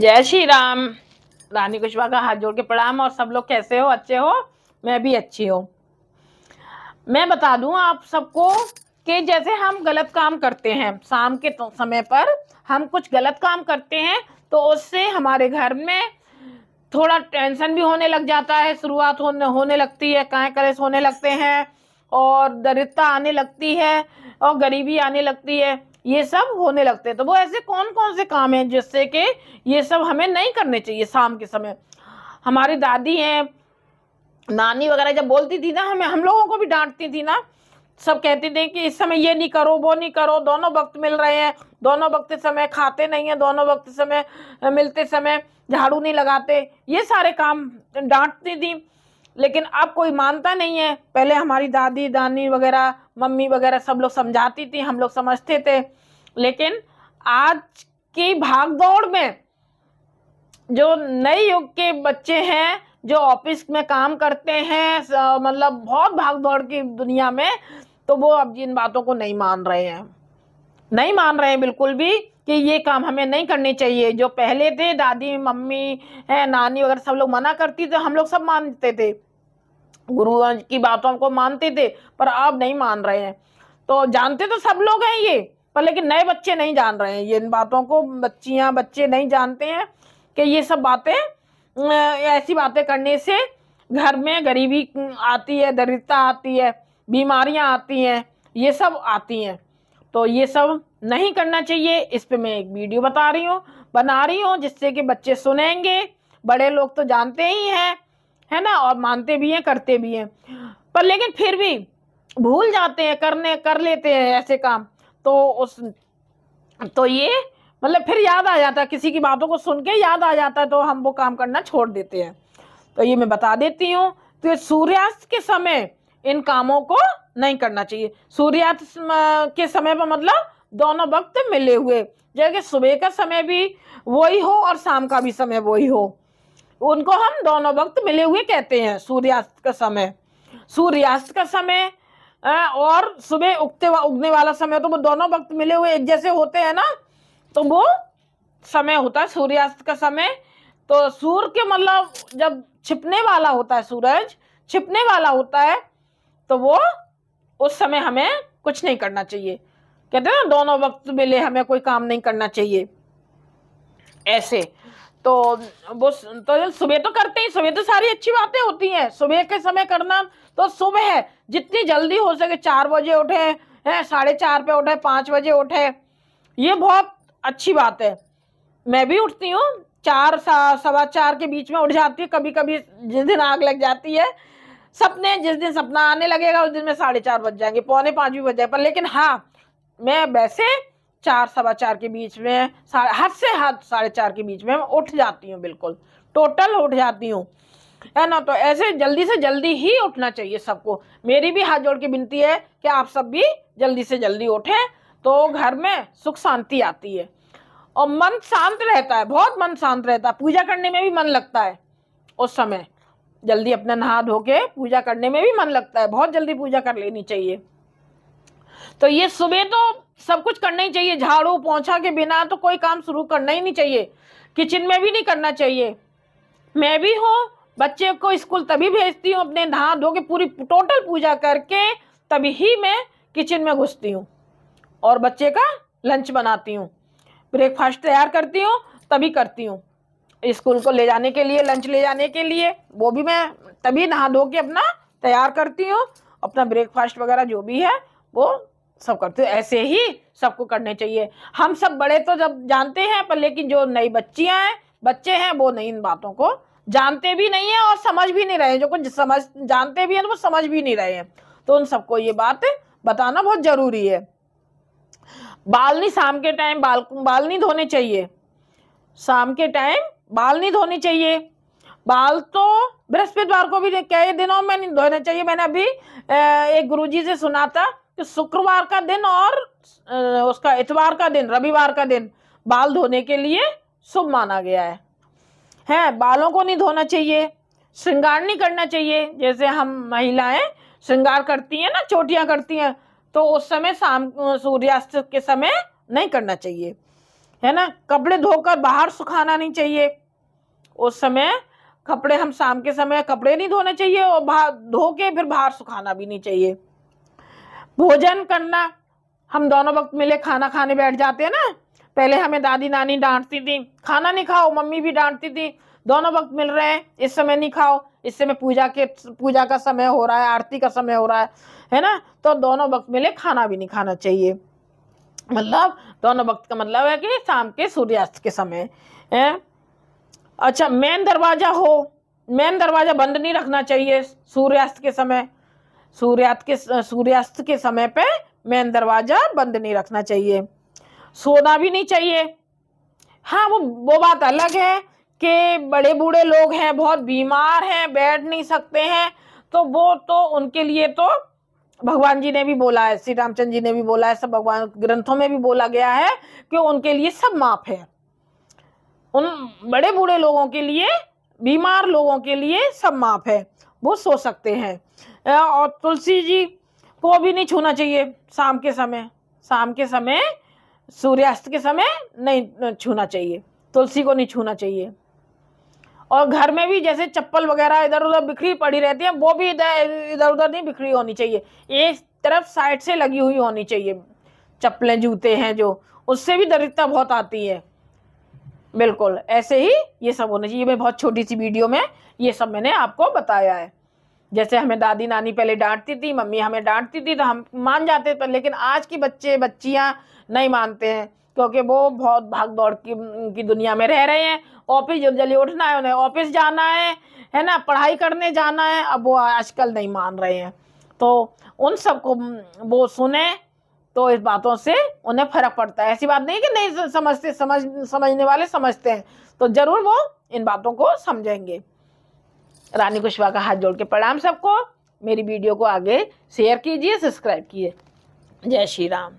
जय श्री राम रानी कुशवा का हाथ जोड़ के प्रणाम और सब लोग कैसे हो अच्छे हो मैं भी अच्छी हूँ मैं बता दूँ आप सबको कि जैसे हम गलत काम करते हैं शाम के तो समय पर हम कुछ गलत काम करते हैं तो उससे हमारे घर में थोड़ा टेंशन भी होने लग जाता है शुरुआत होने होने लगती है काय करे होने लगते हैं और दरिद्रता आने लगती है और गरीबी आने लगती है ये सब होने लगते हैं तो वो ऐसे कौन कौन से काम हैं जिससे कि ये सब हमें नहीं करने चाहिए शाम के समय हमारी दादी हैं नानी वगैरह जब बोलती थी ना हमें हम लोगों को भी डांटती थी ना सब कहते थे कि इस समय ये नहीं करो वो नहीं करो दोनों वक्त मिल रहे हैं दोनों वक्त समय खाते नहीं हैं दोनों वक्त समय मिलते समय झाड़ू नहीं लगाते ये सारे काम डांटती थी लेकिन अब कोई मानता नहीं है पहले हमारी दादी दानी वगैरह मम्मी वगैरह सब लोग समझाती थी हम लोग समझते थे लेकिन आज की भागदौड़ में जो नए युग के बच्चे हैं जो ऑफिस में काम करते हैं मतलब बहुत भागदौड़ की दुनिया में तो वो अब इन बातों को नहीं मान रहे हैं नहीं मान रहे हैं बिल्कुल भी कि ये काम हमें नहीं करने चाहिए जो पहले थे दादी मम्मी है नानी वगैरह सब लोग मना करती थे हम लोग सब मानते थे गुरु की बातों को मानते थे पर आप नहीं मान रहे हैं तो जानते तो सब लोग हैं ये पर लेकिन नए बच्चे नहीं जान रहे हैं ये इन बातों को बच्चियाँ बच्चे नहीं जानते हैं कि ये सब बातें अं, ऐसी बातें करने से घर में गरीबी आती है दरिद्रता आती है बीमारियाँ आती हैं ये सब आती हैं तो ये सब नहीं करना चाहिए इस पर मैं एक वीडियो बता रही हूँ बना रही हूँ जिससे कि बच्चे सुनेंगे बड़े लोग तो जानते ही हैं है ना और मानते भी हैं करते भी हैं पर लेकिन फिर भी भूल जाते हैं करने कर लेते हैं ऐसे काम तो उस तो ये मतलब फिर याद आ जाता है किसी की बातों को सुन के याद आ जाता है तो हम वो काम करना छोड़ देते हैं तो ये मैं बता देती हूँ तो सूर्यास्त के समय इन कामों को नहीं करना चाहिए सूर्यास्त के समय पर मतलब दोनों वक्त मिले हुए जैसे सुबह का समय भी वही हो और शाम का भी समय वही हो उनको हम दोनों वक्त मिले हुए कहते हैं सूर्यास्त का समय सूर्यास्त का समय और सुबह उगते वा, उगने वाला समय तो वो दोनों वक्त मिले हुए एक जैसे होते हैं ना तो वो समय होता है सूर्यास्त का समय तो सूर्य के मतलब जब छिपने वाला होता है सूरज छिपने वाला होता है तो वो उस समय हमें कुछ नहीं करना चाहिए कहते हैं ना दोनों वक्त मिले हमें कोई काम नहीं करना चाहिए ऐसे तो वो तो सुबह तो करते ही सुबह तो सारी अच्छी बातें होती हैं सुबह के समय करना तो सुबह है जितनी जल्दी हो सके चार बजे उठे हैं साढ़े चार पे उठे पाँच बजे उठे ये बहुत अच्छी बात है मैं भी उठती हूँ चार सवा चार के बीच में उठ जाती हूँ कभी कभी जिस दिन आग लग जाती है सपने जिस दिन सपना आने लगेगा उस दिन में साढ़े चार बज जाएंगे पौने पाँच भी बज जाए पर लेकिन हाँ मैं वैसे चार सवा चार के बीच में हद से हद साढ़े चार के बीच में मैं उठ जाती हूँ बिल्कुल टोटल उठ जाती हूँ है ना तो ऐसे जल्दी से जल्दी ही उठना चाहिए सबको मेरी भी हाथ जोड़ के विनती है कि आप सब भी जल्दी से जल्दी उठें तो घर में सुख शांति आती है और मन शांत रहता है बहुत मन शांत रहता है पूजा करने में भी मन लगता है उस समय जल्दी अपना नहा धो के पूजा करने में भी मन लगता है बहुत जल्दी पूजा कर लेनी चाहिए तो ये सुबह तो सब कुछ करना ही चाहिए झाड़ू पोछा के बिना तो कोई काम शुरू करना ही नहीं चाहिए किचन में भी नहीं करना चाहिए मैं भी हूँ बच्चे को स्कूल तभी भेजती हूँ अपने नहा धो के पूरी टोटल पूजा करके तभी ही मैं किचन में घुसती हूँ और बच्चे का लंच बनाती हूँ ब्रेकफास्ट तैयार करती हूँ तभी करती हूँ स्कूल को ले जाने के लिए लंच ले जाने के लिए वो भी मैं तभी नहा धो के अपना तैयार करती हूँ अपना ब्रेकफास्ट वगैरह जो भी है वो सब करते तो ऐसे ही सबको करने चाहिए हम सब बड़े तो जब जानते हैं पर लेकिन जो नई बच्चियां हैं बच्चे हैं वो नई इन बातों को जानते भी नहीं है और समझ भी नहीं रहे जो कुछ समझ जानते भी हैं तो वो समझ भी नहीं रहे हैं तो उन सबको ये बात बताना बहुत ज़रूरी है बालनी शाम के टाइम बाल बाल नहीं धोने चाहिए शाम के टाइम बाल नहीं धोने चाहिए बाल तो बृहस्पतिवार को भी कई दिनों में नहीं धोने चाहिए मैंने अभी एक गुरुजी से सुना था कि शुक्रवार का दिन और उसका इतवार का दिन रविवार का दिन बाल धोने के लिए शुभ माना गया है हैं बालों को नहीं धोना चाहिए श्रृंगार नहीं करना चाहिए जैसे हम महिलाएं श्रृंगार करती हैं ना चोटियां करती हैं तो उस समय शाम सूर्यास्त के समय नहीं करना चाहिए है ना कपड़े धोकर बाहर सुखाना नहीं चाहिए उस समय कपड़े हम शाम के समय कपड़े नहीं धोने चाहिए और बाहर धो के फिर बाहर सुखाना भी नहीं चाहिए भोजन करना हम दोनों वक्त मिले खाना खाने बैठ जाते हैं ना पहले हमें दादी नानी डांटती थी खाना नहीं खाओ मम्मी भी डांटती थी दोनों वक्त मिल रहे हैं इस समय नहीं खाओ इस समय पूजा के पूजा का समय हो रहा है आरती का समय हो रहा है है ना तो दोनों वक्त मिले खाना भी नहीं खाना चाहिए मतलब दोनों वक्त का मतलब है कि शाम के सूर्यास्त के समय है अच्छा मेन दरवाज़ा हो मेन दरवाज़ा बंद नहीं रखना चाहिए सूर्यास्त के समय सूर्यास्त के सूर्यास्त के समय पे मेन दरवाज़ा बंद नहीं रखना चाहिए सोना भी नहीं चाहिए हाँ वो वो बात अलग है कि बड़े बूढ़े लोग हैं बहुत बीमार हैं बैठ नहीं सकते हैं तो वो तो उनके लिए तो भगवान जी ने भी बोला है श्री रामचंद्र जी ने भी बोला है सब भगवान ग्रंथों में भी बोला गया है कि उनके लिए सब माफ है उन बड़े बूढ़े लोगों के लिए बीमार लोगों के लिए सब माफ है वो सो सकते हैं और तुलसी जी को भी नहीं छूना चाहिए शाम के समय शाम के समय सूर्यास्त के समय नहीं छूना चाहिए तुलसी को नहीं छूना चाहिए और घर में भी जैसे चप्पल वगैरह इधर उधर बिखरी पड़ी रहती है वो भी इधर इधर उधर नहीं बिखरी होनी चाहिए एक तरफ साइड से लगी हुई होनी चाहिए चप्पलें जूते हैं जो उससे भी दरिद्रता बहुत आती है बिल्कुल ऐसे ही ये सब होना चाहिए मैं बहुत छोटी सी वीडियो में ये सब मैंने आपको बताया है जैसे हमें दादी नानी पहले डांटती थी मम्मी हमें डांटती थी तो हम मान जाते थे लेकिन आज की बच्चे बच्चियाँ नहीं मानते हैं क्योंकि वो बहुत भाग दौड़ की, की दुनिया में रह रहे हैं ऑफिस जल्दी जल्दी उठना है उन्हें ऑफिस जाना है है ना पढ़ाई करने जाना है अब वो आजकल नहीं मान रहे हैं तो उन सबको वो सुने तो इस बातों से उन्हें फर्क पड़ता है ऐसी बात नहीं कि नहीं समझते समझ समझने वाले समझते हैं तो ज़रूर वो इन बातों को समझेंगे रानी कुशवाहा का हाथ जोड़ के प्रणाम सबको मेरी वीडियो को आगे शेयर कीजिए सब्सक्राइब कीजिए जय श्री राम